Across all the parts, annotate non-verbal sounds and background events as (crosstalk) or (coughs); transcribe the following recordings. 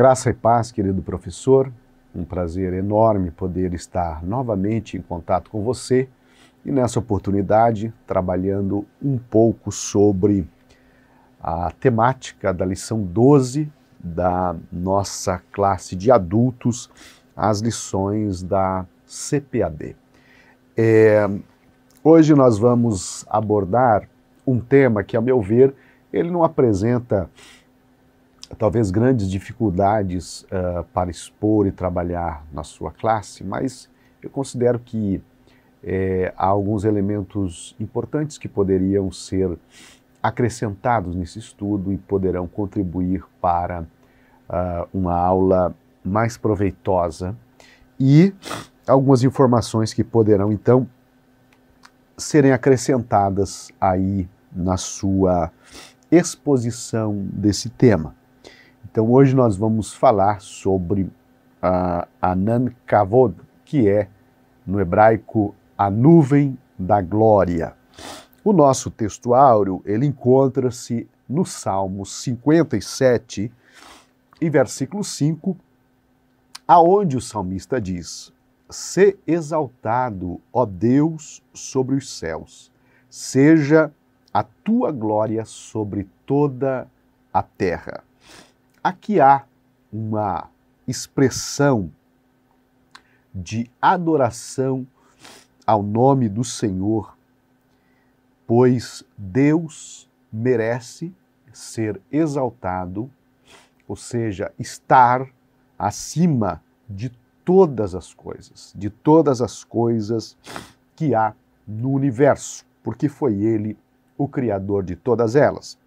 Graça e paz, querido professor. Um prazer enorme poder estar novamente em contato com você e nessa oportunidade trabalhando um pouco sobre a temática da lição 12 da nossa classe de adultos, as lições da CPAD. É, hoje nós vamos abordar um tema que, a meu ver, ele não apresenta talvez grandes dificuldades uh, para expor e trabalhar na sua classe, mas eu considero que é, há alguns elementos importantes que poderiam ser acrescentados nesse estudo e poderão contribuir para uh, uma aula mais proveitosa e algumas informações que poderão então serem acrescentadas aí na sua exposição desse tema. Então hoje nós vamos falar sobre a Anan Kavod, que é, no hebraico, a nuvem da glória. O nosso texto áureo, ele encontra-se no Salmo 57, em versículo 5, aonde o salmista diz: "Se exaltado, ó Deus, sobre os céus. Seja a tua glória sobre toda a terra." Aqui há uma expressão de adoração ao nome do Senhor, pois Deus merece ser exaltado, ou seja, estar acima de todas as coisas, de todas as coisas que há no universo, porque foi ele o criador de todas elas.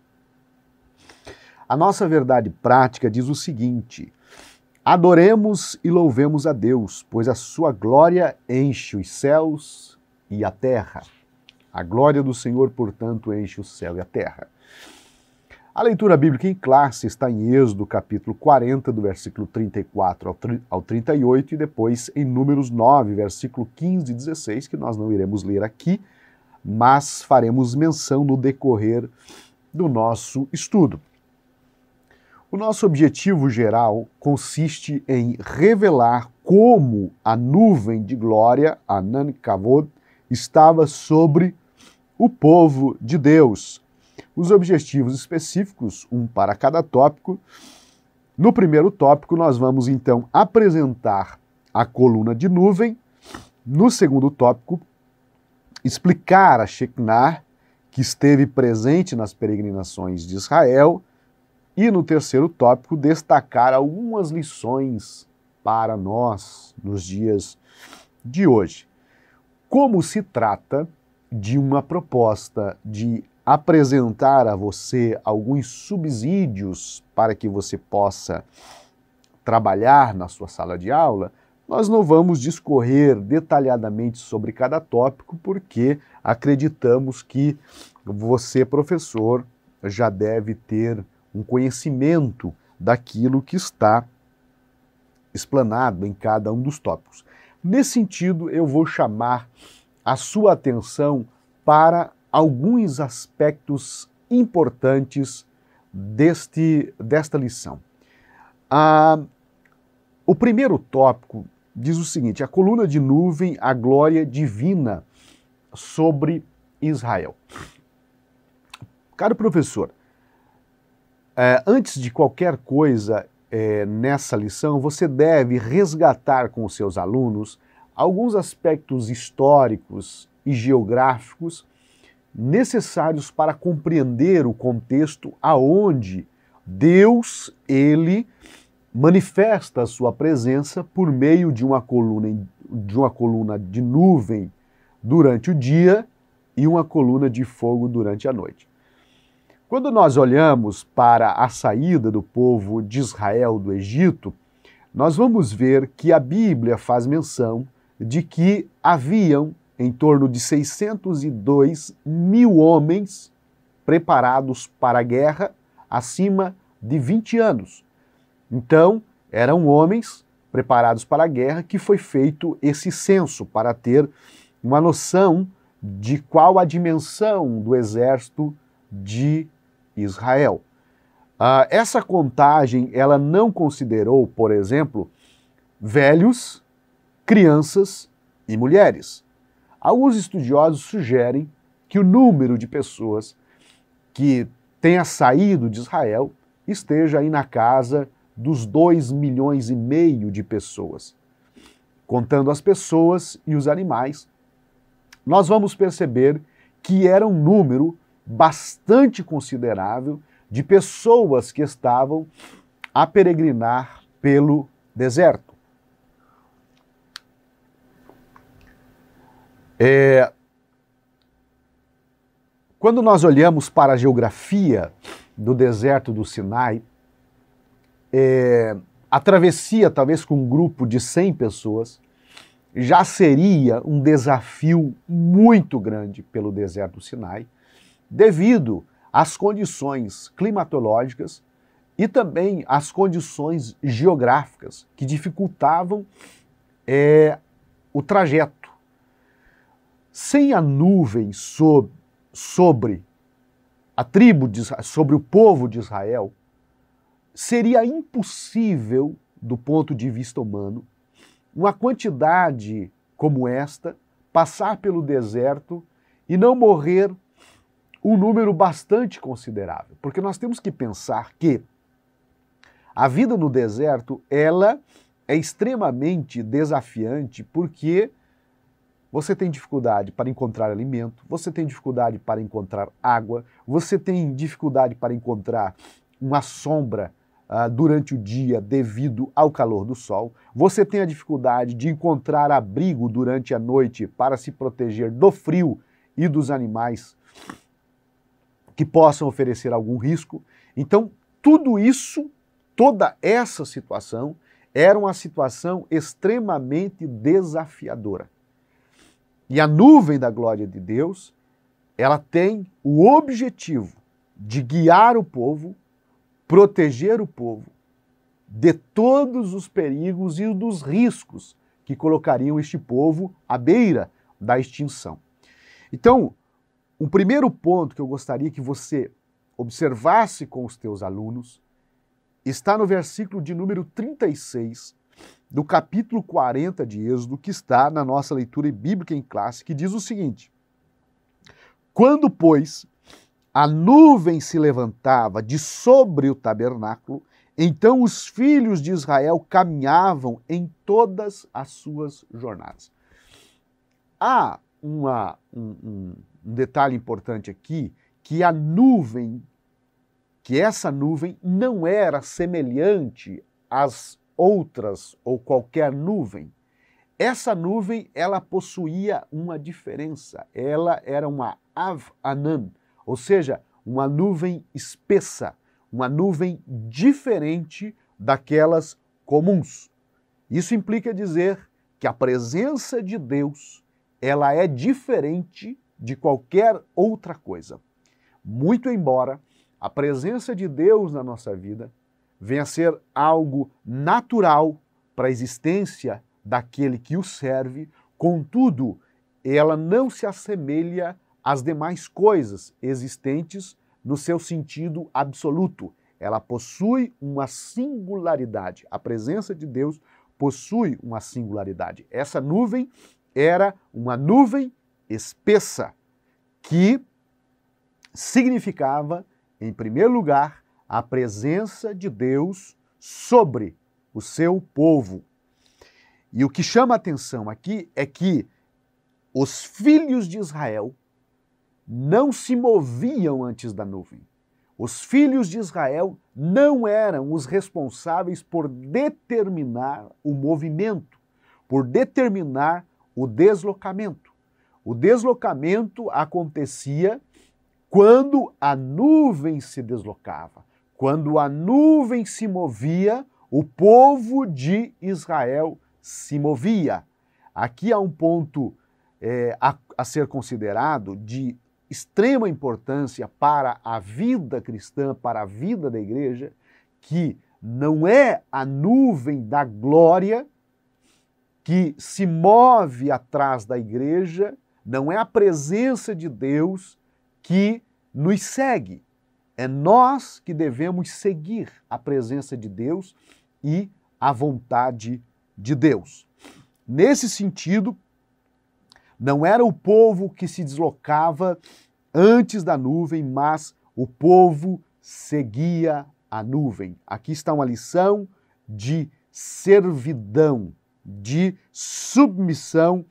A nossa verdade prática diz o seguinte: Adoremos e louvemos a Deus, pois a sua glória enche os céus e a terra. A glória do Senhor, portanto, enche o céu e a terra. A leitura bíblica em classe está em Êxodo, capítulo 40, do versículo 34 ao 38, e depois em Números 9, versículo 15 e 16, que nós não iremos ler aqui, mas faremos menção no decorrer do nosso estudo. O nosso objetivo geral consiste em revelar como a nuvem de glória, Anan Kavod, estava sobre o povo de Deus. Os objetivos específicos, um para cada tópico. No primeiro tópico, nós vamos então apresentar a coluna de nuvem. No segundo tópico, explicar a Shekinah, que esteve presente nas peregrinações de Israel e no terceiro tópico, destacar algumas lições para nós nos dias de hoje. Como se trata de uma proposta de apresentar a você alguns subsídios para que você possa trabalhar na sua sala de aula, nós não vamos discorrer detalhadamente sobre cada tópico, porque acreditamos que você, professor, já deve ter um conhecimento daquilo que está explanado em cada um dos tópicos. Nesse sentido, eu vou chamar a sua atenção para alguns aspectos importantes deste, desta lição. Ah, o primeiro tópico diz o seguinte: a coluna de nuvem, a glória divina sobre Israel. Caro professor, é, antes de qualquer coisa é, nessa lição, você deve resgatar com os seus alunos alguns aspectos históricos e geográficos necessários para compreender o contexto aonde Deus, ele manifesta a sua presença por meio de uma coluna de uma coluna de nuvem durante o dia e uma coluna de fogo durante a noite. Quando nós olhamos para a saída do povo de Israel do Egito, nós vamos ver que a Bíblia faz menção de que haviam em torno de 602 mil homens preparados para a guerra acima de 20 anos. Então, eram homens preparados para a guerra que foi feito esse censo para ter uma noção de qual a dimensão do exército de Israel. Uh, essa contagem ela não considerou, por exemplo, velhos, crianças e mulheres. Alguns estudiosos sugerem que o número de pessoas que tenha saído de Israel esteja aí na casa dos 2 milhões e meio de pessoas. Contando as pessoas e os animais, nós vamos perceber que era um número bastante considerável de pessoas que estavam a peregrinar pelo deserto. É... Quando nós olhamos para a geografia do deserto do Sinai, é... a travessia, talvez com um grupo de 100 pessoas, já seria um desafio muito grande pelo deserto do Sinai devido às condições climatológicas e também às condições geográficas que dificultavam é, o trajeto. Sem a nuvem sob, sobre a tribo de, sobre o povo de Israel, seria impossível, do ponto de vista humano, uma quantidade como esta passar pelo deserto e não morrer um número bastante considerável, porque nós temos que pensar que a vida no deserto, ela é extremamente desafiante porque você tem dificuldade para encontrar alimento, você tem dificuldade para encontrar água, você tem dificuldade para encontrar uma sombra uh, durante o dia devido ao calor do sol, você tem a dificuldade de encontrar abrigo durante a noite para se proteger do frio e dos animais que possam oferecer algum risco. Então, tudo isso, toda essa situação, era uma situação extremamente desafiadora. E a nuvem da glória de Deus, ela tem o objetivo de guiar o povo, proteger o povo de todos os perigos e dos riscos que colocariam este povo à beira da extinção. Então, um primeiro ponto que eu gostaria que você observasse com os teus alunos está no versículo de número 36 do capítulo 40 de Êxodo, que está na nossa leitura bíblica em classe, que diz o seguinte: Quando, pois, a nuvem se levantava de sobre o tabernáculo, então os filhos de Israel caminhavam em todas as suas jornadas. Há uma, um, um detalhe importante aqui, que a nuvem, que essa nuvem não era semelhante às outras ou qualquer nuvem. Essa nuvem, ela possuía uma diferença. Ela era uma Av-Anan, ou seja, uma nuvem espessa, uma nuvem diferente daquelas comuns. Isso implica dizer que a presença de Deus, ela é diferente de qualquer outra coisa. Muito embora a presença de Deus na nossa vida venha a ser algo natural para a existência daquele que o serve, contudo, ela não se assemelha às demais coisas existentes no seu sentido absoluto. Ela possui uma singularidade. A presença de Deus possui uma singularidade. Essa nuvem era uma nuvem espessa, que significava, em primeiro lugar, a presença de Deus sobre o seu povo. E o que chama a atenção aqui é que os filhos de Israel não se moviam antes da nuvem. Os filhos de Israel não eram os responsáveis por determinar o movimento, por determinar o deslocamento. O deslocamento acontecia quando a nuvem se deslocava. Quando a nuvem se movia, o povo de Israel se movia. Aqui há um ponto é, a, a ser considerado de extrema importância para a vida cristã, para a vida da igreja, que não é a nuvem da glória que se move atrás da igreja não é a presença de Deus que nos segue. É nós que devemos seguir a presença de Deus e a vontade de Deus. Nesse sentido, não era o povo que se deslocava antes da nuvem, mas o povo seguia a nuvem. Aqui está uma lição de servidão, de submissão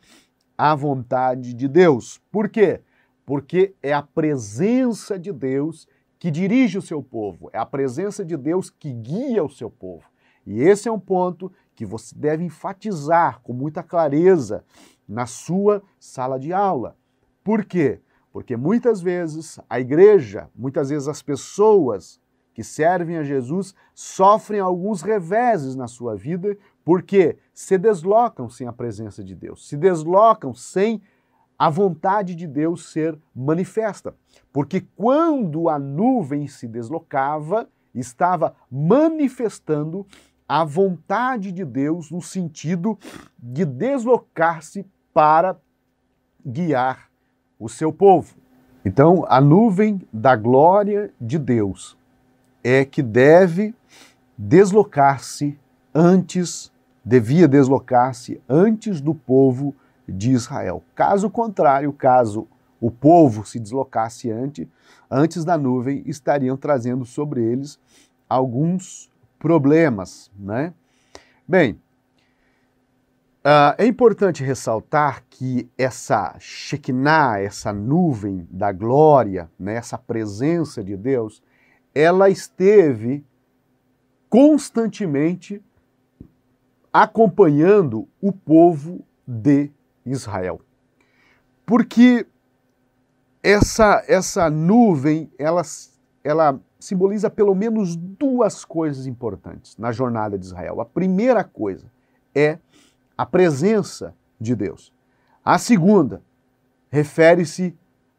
à vontade de Deus. Por quê? Porque é a presença de Deus que dirige o seu povo, é a presença de Deus que guia o seu povo. E esse é um ponto que você deve enfatizar com muita clareza na sua sala de aula. Por quê? Porque muitas vezes a igreja, muitas vezes as pessoas que servem a Jesus sofrem alguns reveses na sua vida porque se deslocam sem a presença de Deus, se deslocam sem a vontade de Deus ser manifesta. Porque quando a nuvem se deslocava, estava manifestando a vontade de Deus no sentido de deslocar-se para guiar o seu povo. Então, a nuvem da glória de Deus é que deve deslocar-se antes devia deslocar-se antes do povo de Israel. Caso contrário, caso o povo se deslocasse antes, antes da nuvem, estariam trazendo sobre eles alguns problemas, né? Bem, uh, é importante ressaltar que essa Shekinah, essa nuvem da glória, né, essa presença de Deus, ela esteve constantemente acompanhando o povo de Israel. Porque essa, essa nuvem, ela, ela simboliza pelo menos duas coisas importantes na jornada de Israel. A primeira coisa é a presença de Deus. A segunda refere-se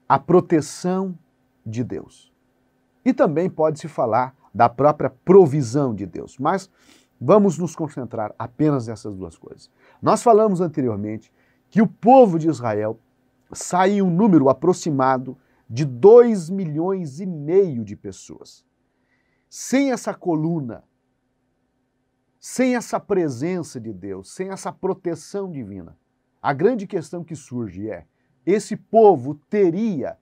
à proteção de Deus. E também pode-se falar da própria provisão de Deus. Mas Vamos nos concentrar apenas nessas duas coisas. Nós falamos anteriormente que o povo de Israel sai em um número aproximado de 2 milhões e meio de pessoas. Sem essa coluna, sem essa presença de Deus, sem essa proteção divina, a grande questão que surge é: esse povo teria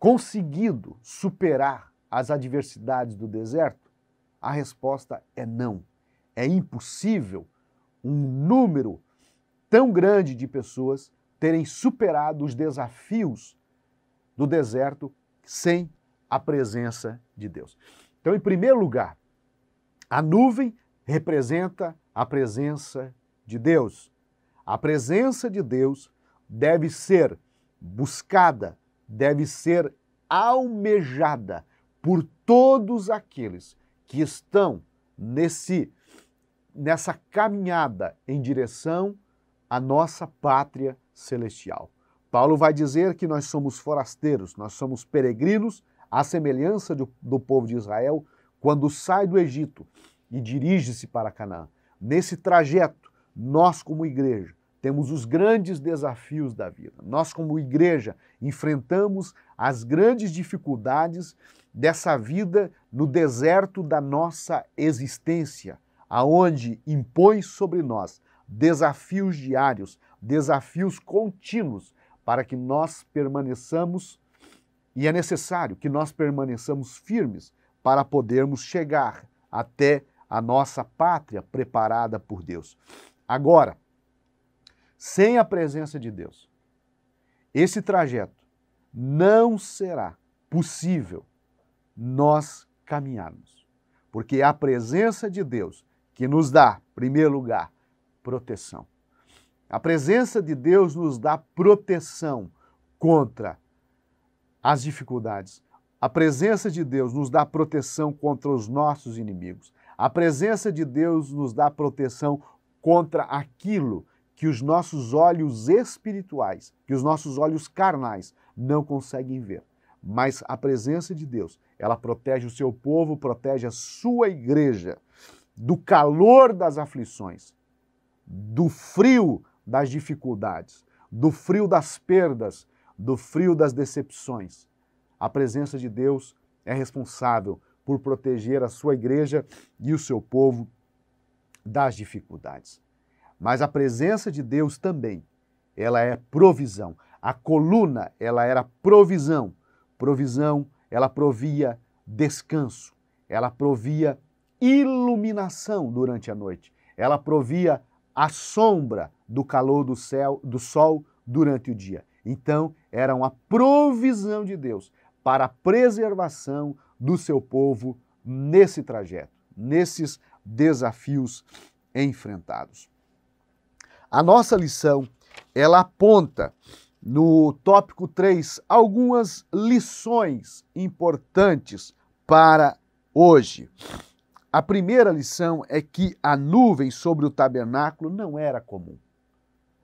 conseguido superar as adversidades do deserto? A resposta é não. É impossível um número tão grande de pessoas terem superado os desafios do deserto sem a presença de Deus. Então, em primeiro lugar, a nuvem representa a presença de Deus. A presença de Deus deve ser buscada, deve ser almejada por todos aqueles que estão nesse nessa caminhada em direção à nossa pátria celestial. Paulo vai dizer que nós somos forasteiros, nós somos peregrinos, à semelhança do, do povo de Israel, quando sai do Egito e dirige-se para Canaã. Nesse trajeto, nós, como igreja, temos os grandes desafios da vida. Nós, como igreja, enfrentamos as grandes dificuldades dessa vida no deserto da nossa existência, aonde impõe sobre nós desafios diários, desafios contínuos para que nós permaneçamos e é necessário que nós permaneçamos firmes para podermos chegar até a nossa pátria preparada por Deus. Agora, sem a presença de Deus, esse trajeto não será possível nós caminharmos. Porque é a presença de Deus que nos dá, em primeiro lugar, proteção. A presença de Deus nos dá proteção contra as dificuldades. A presença de Deus nos dá proteção contra os nossos inimigos. A presença de Deus nos dá proteção contra aquilo que os nossos olhos espirituais, que os nossos olhos carnais não conseguem ver. Mas a presença de Deus, ela protege o seu povo, protege a sua igreja do calor das aflições, do frio das dificuldades, do frio das perdas, do frio das decepções. A presença de Deus é responsável por proteger a sua igreja e o seu povo das dificuldades. Mas a presença de Deus também, ela é provisão. A coluna, ela era provisão Provisão, ela provia descanso, ela provia iluminação durante a noite, ela provia a sombra do calor do céu, do sol durante o dia. Então, era uma provisão de Deus para a preservação do seu povo nesse trajeto, nesses desafios enfrentados. A nossa lição, ela aponta no tópico 3, algumas lições importantes para hoje. A primeira lição é que a nuvem sobre o tabernáculo não era comum.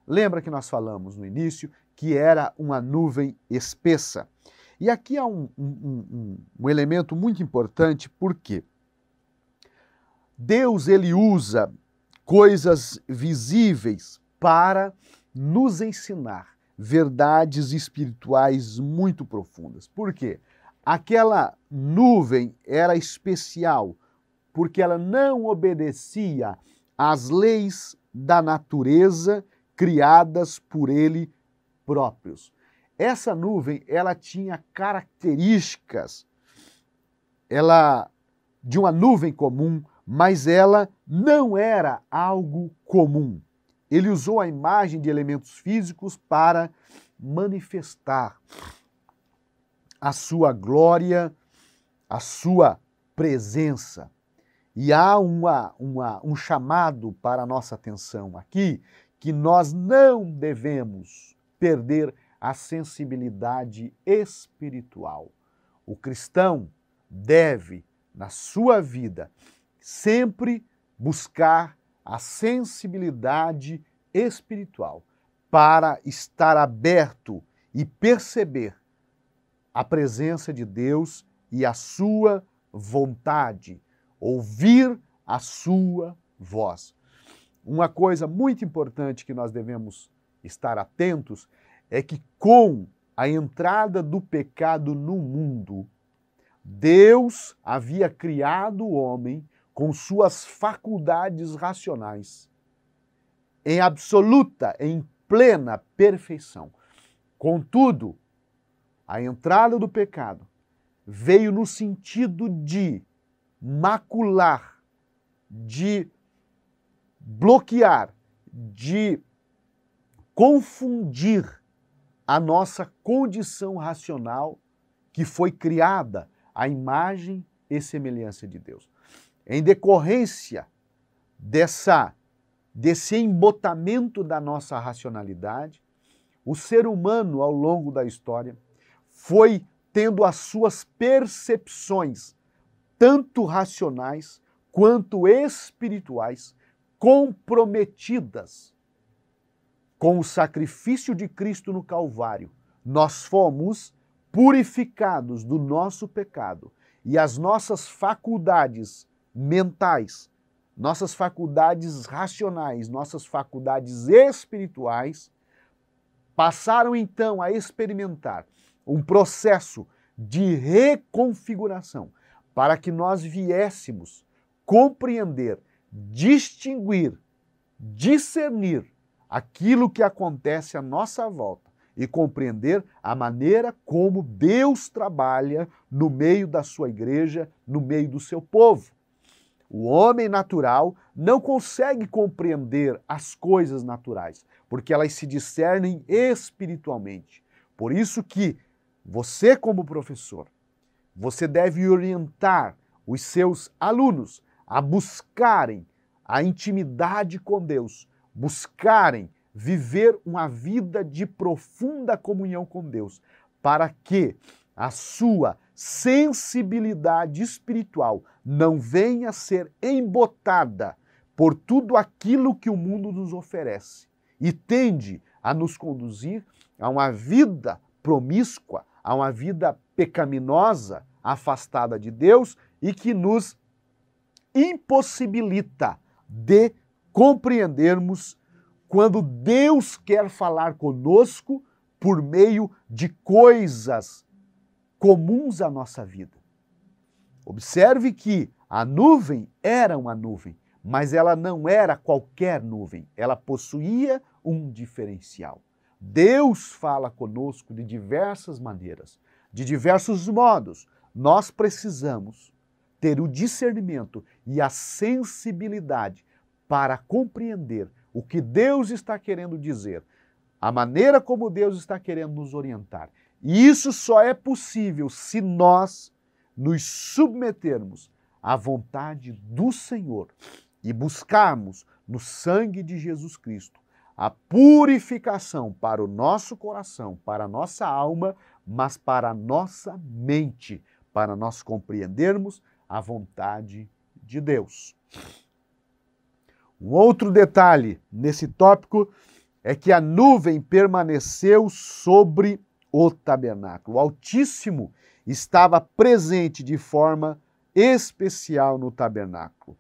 Lembra que nós falamos no início que era uma nuvem espessa. E aqui há um, um, um, um elemento muito importante, porque Deus ele usa coisas visíveis para nos ensinar verdades espirituais muito profundas. Por quê? Aquela nuvem era especial porque ela não obedecia às leis da natureza criadas por ele próprios. Essa nuvem, ela tinha características ela de uma nuvem comum, mas ela não era algo comum. Ele usou a imagem de elementos físicos para manifestar a sua glória, a sua presença. E há uma, uma, um chamado para a nossa atenção aqui que nós não devemos perder a sensibilidade espiritual. O cristão deve, na sua vida, sempre buscar a sensibilidade espiritual para estar aberto e perceber a presença de Deus e a sua vontade, ouvir a sua voz. Uma coisa muito importante que nós devemos estar atentos é que com a entrada do pecado no mundo, Deus havia criado o homem com suas faculdades racionais, em absoluta, em plena perfeição. Contudo, a entrada do pecado veio no sentido de macular, de bloquear, de confundir a nossa condição racional que foi criada à imagem e semelhança de Deus em decorrência dessa desse embotamento da nossa racionalidade, o ser humano ao longo da história foi tendo as suas percepções, tanto racionais quanto espirituais, comprometidas. Com o sacrifício de Cristo no Calvário, nós fomos purificados do nosso pecado e as nossas faculdades mentais, nossas faculdades racionais, nossas faculdades espirituais passaram então a experimentar um processo de reconfiguração para que nós viéssemos compreender, distinguir, discernir aquilo que acontece à nossa volta e compreender a maneira como Deus trabalha no meio da sua igreja, no meio do seu povo. O homem natural não consegue compreender as coisas naturais, porque elas se discernem espiritualmente. Por isso que você como professor, você deve orientar os seus alunos a buscarem a intimidade com Deus, buscarem viver uma vida de profunda comunhão com Deus, para que a sua sensibilidade espiritual não venha ser embotada por tudo aquilo que o mundo nos oferece e tende a nos conduzir a uma vida promíscua, a uma vida pecaminosa, afastada de Deus e que nos impossibilita de compreendermos quando Deus quer falar conosco por meio de coisas comuns à nossa vida. Observe que a nuvem era uma nuvem, mas ela não era qualquer nuvem, ela possuía um diferencial. Deus fala conosco de diversas maneiras, de diversos modos. Nós precisamos ter o discernimento e a sensibilidade para compreender o que Deus está querendo dizer, a maneira como Deus está querendo nos orientar e isso só é possível se nós nos submetermos à vontade do Senhor e buscarmos no sangue de Jesus Cristo a purificação para o nosso coração, para a nossa alma, mas para a nossa mente, para nós compreendermos a vontade de Deus. Um outro detalhe nesse tópico é que a nuvem permaneceu sobre o tabernáculo. O Altíssimo estava presente de forma especial no tabernáculo.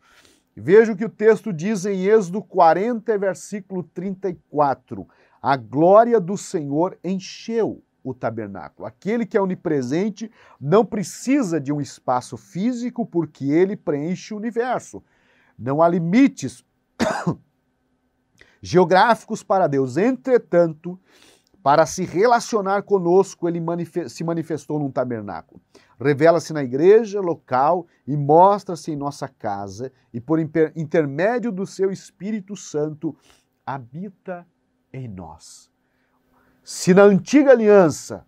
Veja o que o texto diz em Êxodo 40, versículo 34. A glória do Senhor encheu o tabernáculo. Aquele que é onipresente não precisa de um espaço físico, porque ele preenche o universo. Não há limites (coughs) geográficos para Deus. Entretanto, para se relacionar conosco, ele se manifestou num tabernáculo. Revela-se na igreja local e mostra-se em nossa casa, e por intermédio do seu Espírito Santo habita em nós. Se na antiga aliança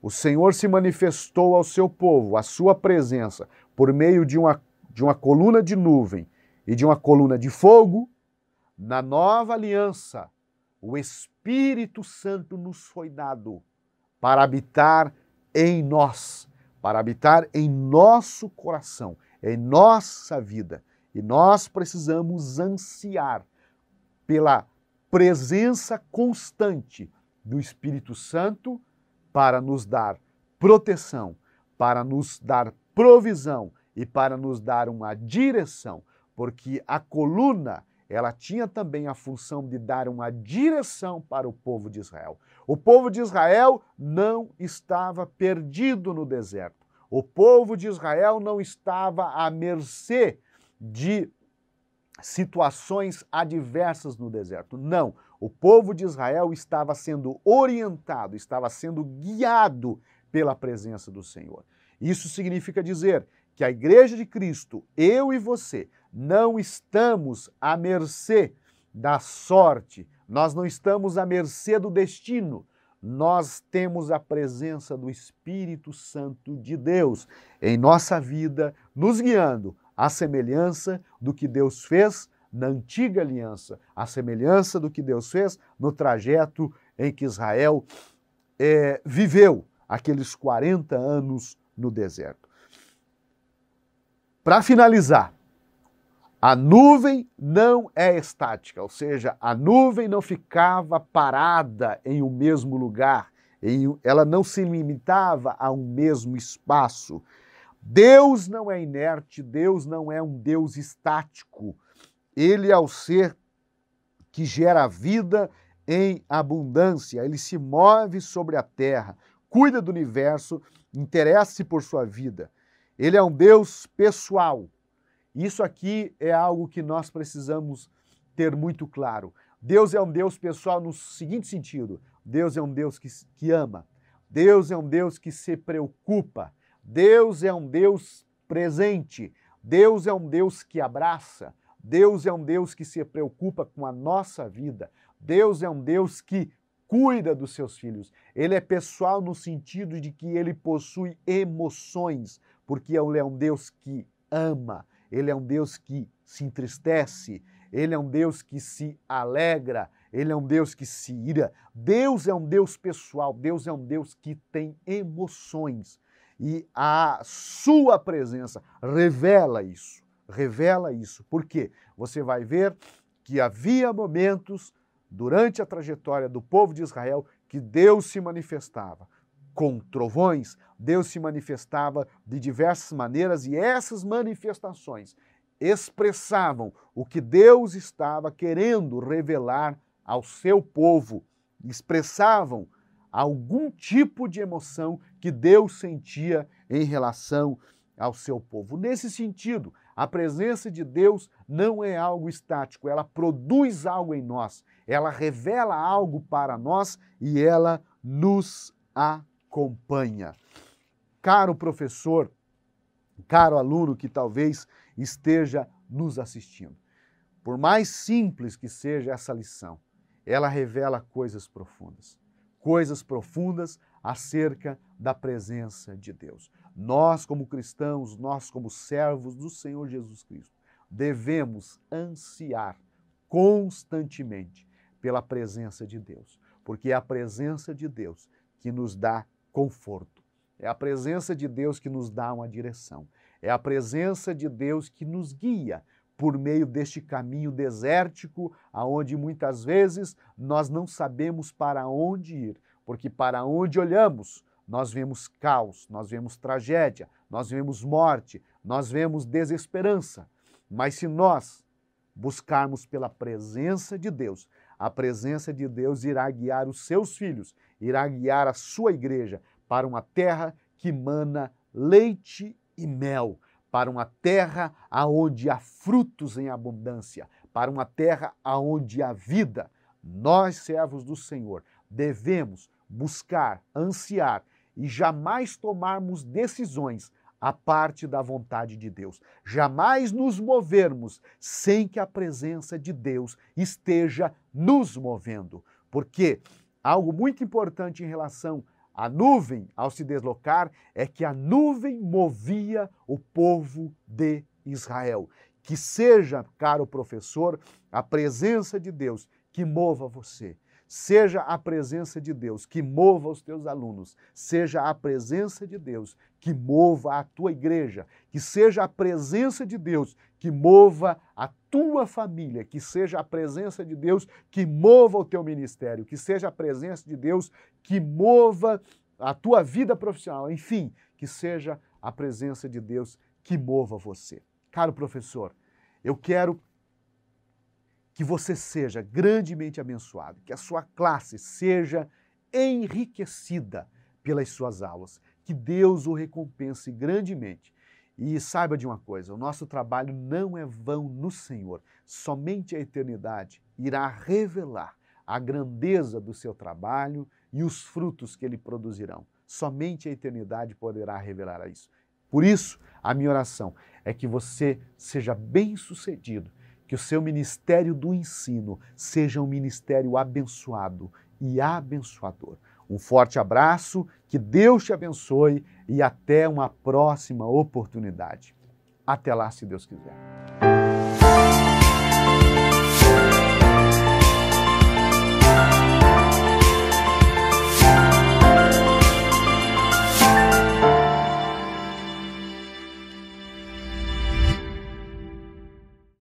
o Senhor se manifestou ao seu povo, a sua presença, por meio de uma, de uma coluna de nuvem e de uma coluna de fogo, na nova aliança, o Espírito Espírito Santo nos foi dado para habitar em nós, para habitar em nosso coração, em nossa vida. E nós precisamos ansiar pela presença constante do Espírito Santo para nos dar proteção, para nos dar provisão e para nos dar uma direção, porque a coluna ela tinha também a função de dar uma direção para o povo de Israel. O povo de Israel não estava perdido no deserto. O povo de Israel não estava à mercê de situações adversas no deserto. Não. O povo de Israel estava sendo orientado, estava sendo guiado pela presença do Senhor. Isso significa dizer que a Igreja de Cristo, eu e você, não estamos à mercê da sorte, nós não estamos à mercê do destino. Nós temos a presença do Espírito Santo de Deus em nossa vida, nos guiando à semelhança do que Deus fez na antiga aliança, à semelhança do que Deus fez no trajeto em que Israel é, viveu aqueles 40 anos no deserto. Para finalizar, a nuvem não é estática, ou seja, a nuvem não ficava parada em um mesmo lugar, ela não se limitava a um mesmo espaço. Deus não é inerte, Deus não é um Deus estático. Ele é o ser que gera vida em abundância, ele se move sobre a terra, cuida do universo, interessa-se por sua vida. Ele é um Deus pessoal. Isso aqui é algo que nós precisamos ter muito claro. Deus é um Deus pessoal no seguinte sentido: Deus é um Deus que, que ama, Deus é um Deus que se preocupa, Deus é um Deus presente, Deus é um Deus que abraça, Deus é um Deus que se preocupa com a nossa vida, Deus é um Deus que cuida dos seus filhos. Ele é pessoal no sentido de que ele possui emoções, porque ele é um Deus que ama, ele é um Deus que se entristece, ele é um Deus que se alegra, ele é um Deus que se ira. Deus é um Deus pessoal, Deus é um Deus que tem emoções. E a sua presença revela isso, revela isso. Porque Você vai ver que havia momentos durante a trajetória do povo de Israel que Deus se manifestava com trovões, Deus se manifestava de diversas maneiras e essas manifestações expressavam o que Deus estava querendo revelar ao seu povo, expressavam algum tipo de emoção que Deus sentia em relação ao seu povo. Nesse sentido, a presença de Deus não é algo estático, ela produz algo em nós, ela revela algo para nós e ela nos ajuda acompanha. Caro professor, caro aluno que talvez esteja nos assistindo, por mais simples que seja essa lição, ela revela coisas profundas. Coisas profundas acerca da presença de Deus. Nós, como cristãos, nós, como servos do Senhor Jesus Cristo, devemos ansiar constantemente pela presença de Deus, porque é a presença de Deus que nos dá conforto. É a presença de Deus que nos dá uma direção. É a presença de Deus que nos guia por meio deste caminho desértico, aonde muitas vezes nós não sabemos para onde ir, porque para onde olhamos, nós vemos caos, nós vemos tragédia, nós vemos morte, nós vemos desesperança. Mas se nós buscarmos pela presença de Deus, a presença de Deus irá guiar os seus filhos irá guiar a sua igreja para uma terra que mana leite e mel, para uma terra aonde há frutos em abundância, para uma terra aonde há vida. Nós, servos do Senhor, devemos buscar, ansiar e jamais tomarmos decisões a parte da vontade de Deus. Jamais nos movermos sem que a presença de Deus esteja nos movendo, porque Algo muito importante em relação à nuvem ao se deslocar é que a nuvem movia o povo de Israel. Que seja, caro professor, a presença de Deus que mova você. Seja a presença de Deus que mova os teus alunos, seja a presença de Deus que mova a tua igreja, que seja a presença de Deus que mova a tua família, que seja a presença de Deus que mova o teu ministério, que seja a presença de Deus que mova a tua vida profissional, enfim, que seja a presença de Deus que mova você. Caro professor, eu quero que você seja grandemente abençoado, que a sua classe seja enriquecida pelas suas aulas, que Deus o recompense grandemente e saiba de uma coisa: o nosso trabalho não é vão no Senhor. Somente a eternidade irá revelar a grandeza do seu trabalho e os frutos que ele produzirão. Somente a eternidade poderá revelar isso. Por isso, a minha oração é que você seja bem-sucedido, que o seu ministério do ensino seja um ministério abençoado e abençoador. Um forte abraço, que Deus te abençoe e até uma próxima oportunidade. Até lá, se Deus quiser.